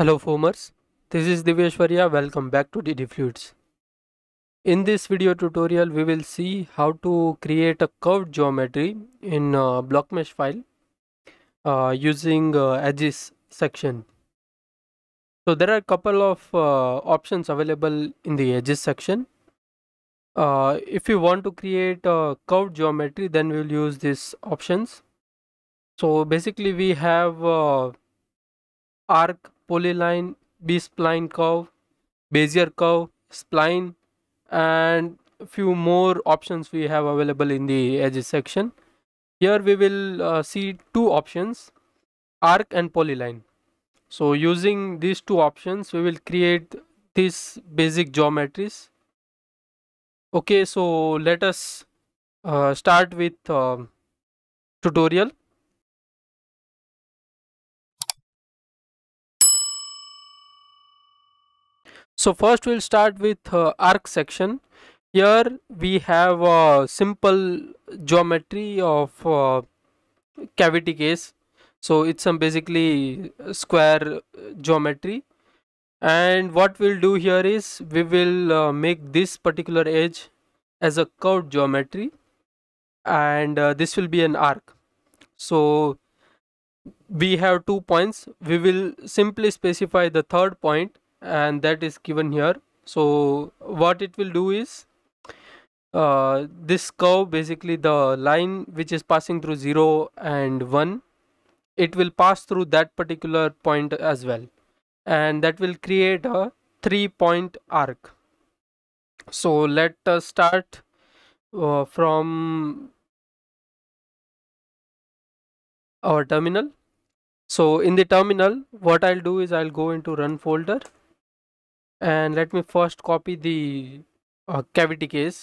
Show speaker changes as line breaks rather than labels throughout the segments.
Hello Foamers, this is Divyeshwarya, welcome back to DD Fluids. In this video tutorial we will see how to create a curved geometry in block mesh file uh, using uh, edges section. So there are a couple of uh, options available in the edges section. Uh, if you want to create a curved geometry, then we'll use these options. So basically we have uh, arc, polyline, B-spline curve, Bezier curve, spline and few more options we have available in the edges section. Here we will uh, see two options arc and polyline so using these two options we will create this basic geometries okay so let us uh, start with uh, tutorial so first we'll start with uh, arc section here we have a simple geometry of uh, cavity case so it's some basically uh, square uh, geometry and what we'll do here is we will uh, make this particular edge as a curved geometry and uh, this will be an arc so we have two points we will simply specify the third point and that is given here so what it will do is uh, this curve basically the line which is passing through 0 and 1 it will pass through that particular point as well and that will create a three point arc so let us start uh, from our terminal so in the terminal what i'll do is i'll go into run folder and let me first copy the uh, cavity case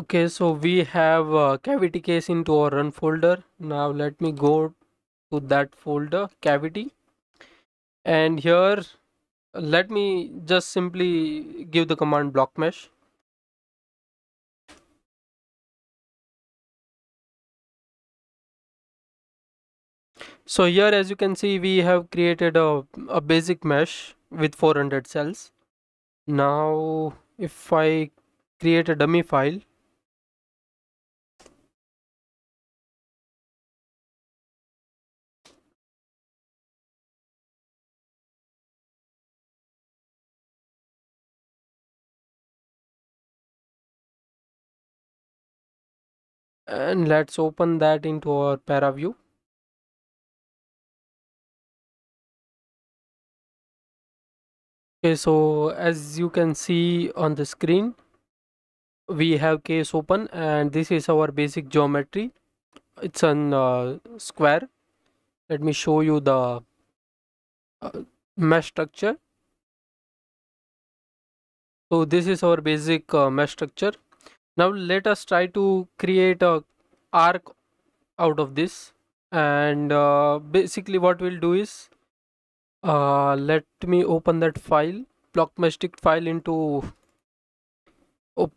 okay so we have uh, cavity case into our run folder now let me go to that folder cavity and here let me just simply give the command block mesh so here as you can see we have created a, a basic mesh with 400 cells now if i create a dummy file
and let's open that into our para view okay
so as you can see on the screen we have case open and this is our basic geometry it's an uh, square let me show you the uh, mesh structure so this is our basic uh, mesh structure now let us try to create a arc out of this and uh, basically what we'll do is uh, let me open that file blockmastic file into oh,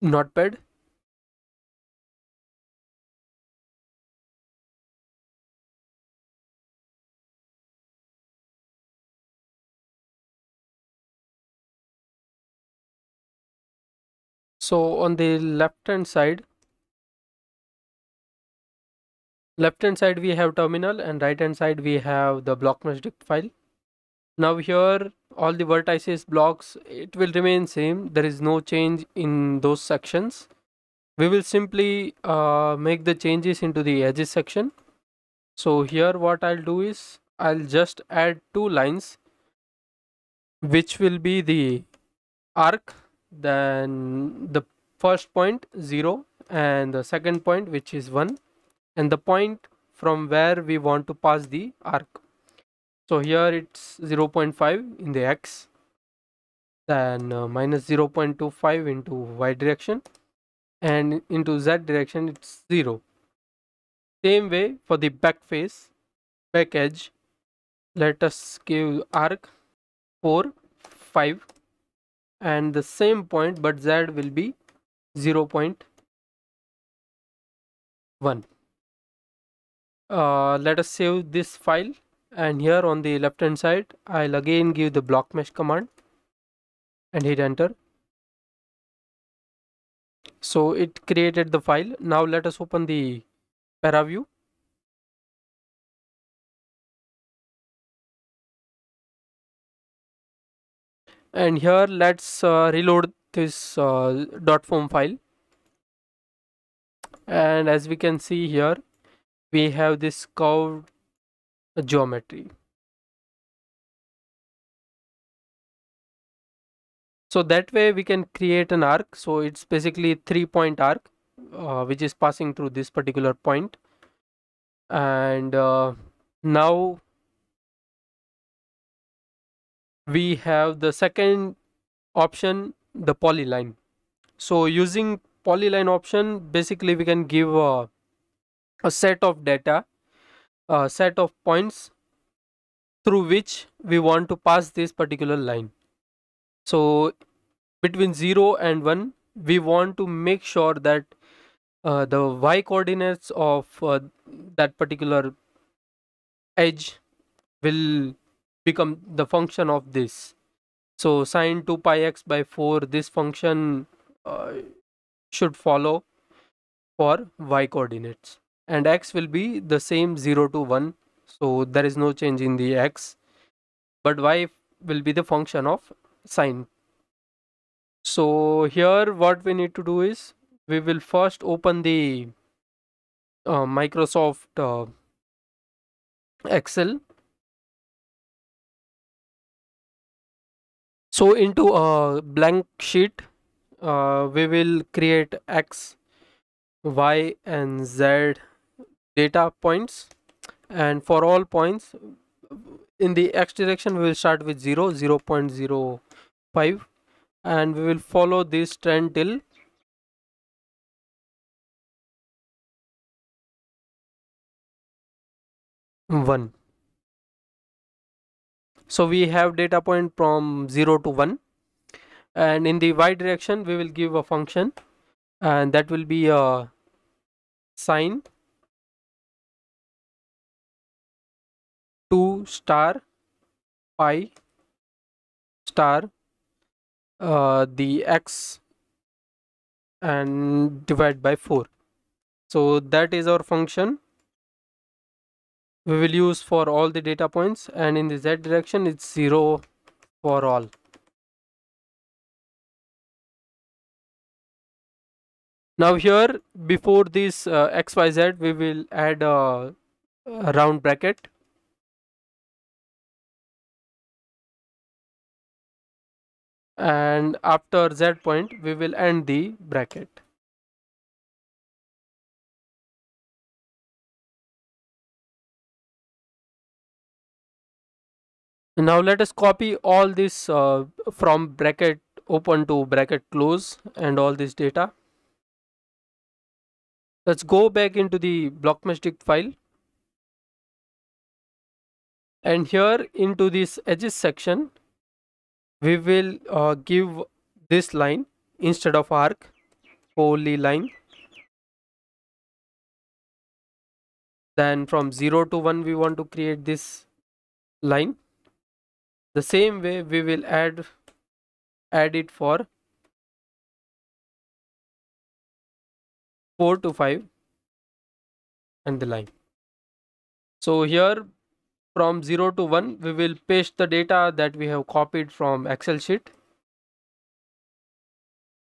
notepad
so on the left hand
side left hand side we have terminal and right hand side we have the block mesh dict file now here all the vertices blocks it will remain same there is no change in those sections we will simply uh, make the changes into the edges section so here what I'll do is I'll just add two lines which will be the arc then the first point 0 and the second point which is 1 and the point from where we want to pass the arc so here it's 0.5 in the x then uh, minus 0.25 into y direction and into z direction it's 0 same way for the back face back edge let us give arc 4 5 and the same point but z will be 0 0.1 uh, let us save this file and here on the left hand side I'll again give the block mesh command and hit enter so it created the file now let us open the para view and here let's uh, reload this uh, form file and as we can see here we have this curved
geometry
so that way we can create an arc so it's basically three point arc uh, which is passing through this particular point and uh, now we have the second option the polyline so using polyline option basically we can give a, a set of data a set of points through which we want to pass this particular line so between 0 and 1 we want to make sure that uh, the y coordinates of uh, that particular edge will become the function of this so sine 2 pi x by 4 this function uh, should follow for y coordinates and x will be the same 0 to 1 so there is no change in the x but y will be the function of sine so here what we need to do is we will first open the uh, Microsoft uh, Excel so into a blank sheet uh, we will create x y and z data points and for all points in the x direction we will start with 0 0 0.05 and we will follow this trend till one so we have data point from 0 to 1 and in the y direction we will give a function and that will be a sine
2 star pi star
uh, the x and divide by 4 so that is our function we will use for all the data points and in the z direction it's 0 for all
now here before this uh, xyz we will add a, a round bracket and after z point we will end the bracket
now let us copy all this uh, from bracket open to bracket close and all this data let's go back into the blockmeshdict file and here into this edges section we will uh, give this line instead of arc polyline. line then from 0 to 1 we want to create this line the same way we will add
add it for
4 to 5 and the line so here from 0 to 1 we will paste the data that we have copied from excel sheet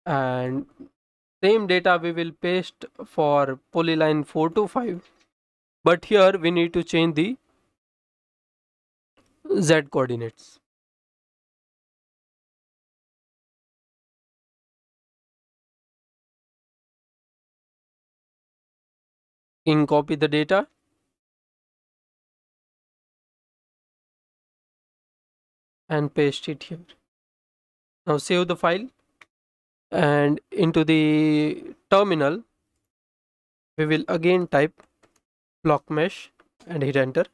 and same data we will paste for polyline 4 to 5 but here we need to change the z coordinates.
In copy the data. And paste it here.
Now save the file and into the terminal we will again type block mesh and hit enter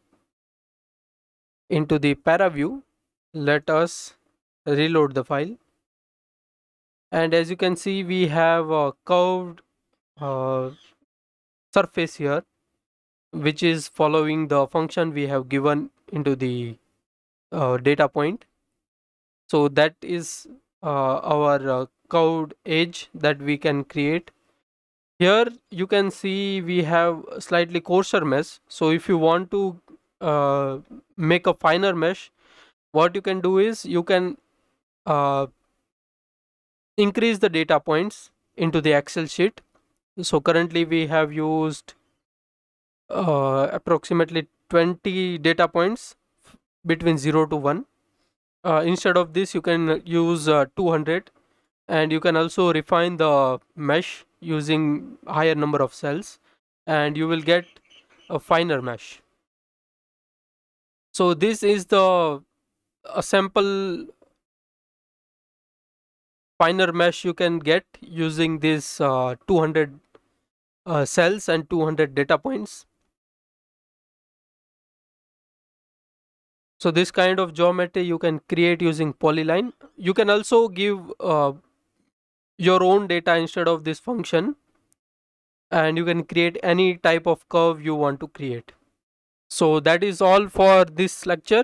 into the para view let us reload the file and as you can see we have a curved uh, surface here which is following the function we have given into the uh, data point so that is uh, our uh, curved edge that we can create here you can see we have slightly coarser mesh so if you want to uh, make a finer mesh what you can do is you can uh, increase the data points into the excel sheet so currently we have used uh, approximately 20 data points between 0 to 1 uh, instead of this you can use uh, 200 and you can also refine the mesh using higher number of cells and you will get a finer mesh so this is the a sample finer mesh you can get using this uh, 200 uh, cells and 200 data points. So this kind of geometry you can create using polyline. You can also give uh, your own data instead of this function and you can create any type of curve you want to create so that is all for this lecture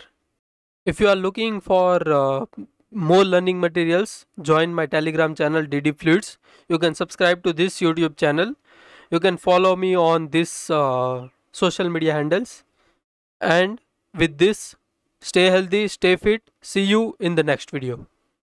if you are looking for uh, more learning materials join my telegram channel dd fluids you can subscribe to this youtube channel you can follow me on this uh, social media handles and with this stay healthy stay fit see you in the next video